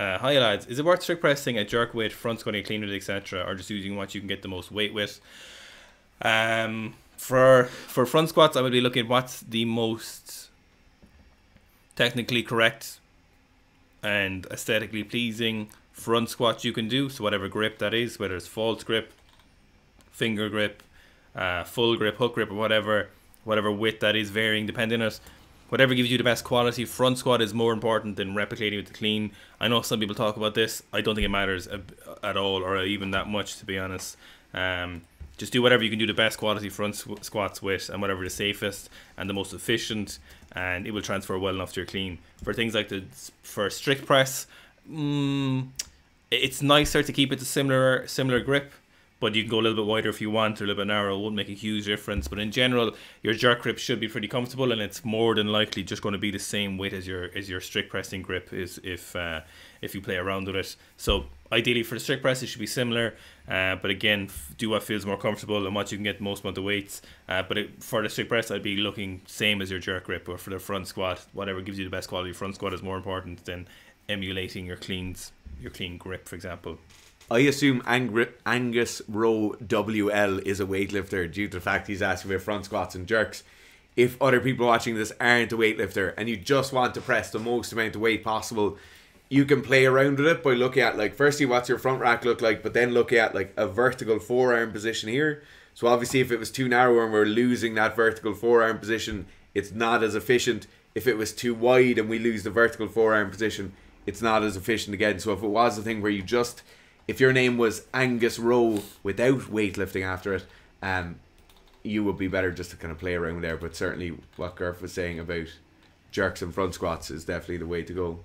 Uh, hi lads, is it worth strict pressing a jerk weight, front squatting, clean with, etc., or just using what you can get the most weight with? Um, for for front squats, I would be looking at what's the most technically correct and aesthetically pleasing front squat you can do. So whatever grip that is, whether it's false grip, finger grip, uh, full grip, hook grip, or whatever, whatever width that is varying depending on it whatever gives you the best quality front squat is more important than replicating with the clean. I know some people talk about this. I don't think it matters at all or even that much to be honest. Um, just do whatever you can do the best quality front squ squats with and whatever the safest and the most efficient and it will transfer well enough to your clean. For things like the for strict press, mm, it's nicer to keep it a similar similar grip but you can go a little bit wider if you want or a little bit narrow. It won't make a huge difference. But in general, your jerk grip should be pretty comfortable, and it's more than likely just going to be the same weight as your as your strict pressing grip is if uh, if you play around with it. So ideally for the strict press, it should be similar. Uh, but again, do what feels more comfortable and what you can get most out of weights. Uh, but it, for the strict press, I'd be looking same as your jerk grip, or for the front squat, whatever gives you the best quality front squat is more important than emulating your cleans, your clean grip, for example. I assume Angus Rowe WL is a weightlifter due to the fact he's asking for front squats and jerks. If other people watching this aren't a weightlifter and you just want to press the most amount of weight possible, you can play around with it by looking at like firstly what's your front rack look like, but then looking at like a vertical forearm position here. So obviously if it was too narrow and we're losing that vertical forearm position, it's not as efficient. If it was too wide and we lose the vertical forearm position, it's not as efficient again. So if it was a thing where you just if your name was Angus Rowe without weightlifting after it, um, you would be better just to kind of play around there. But certainly, what Gerf was saying about jerks and front squats is definitely the way to go.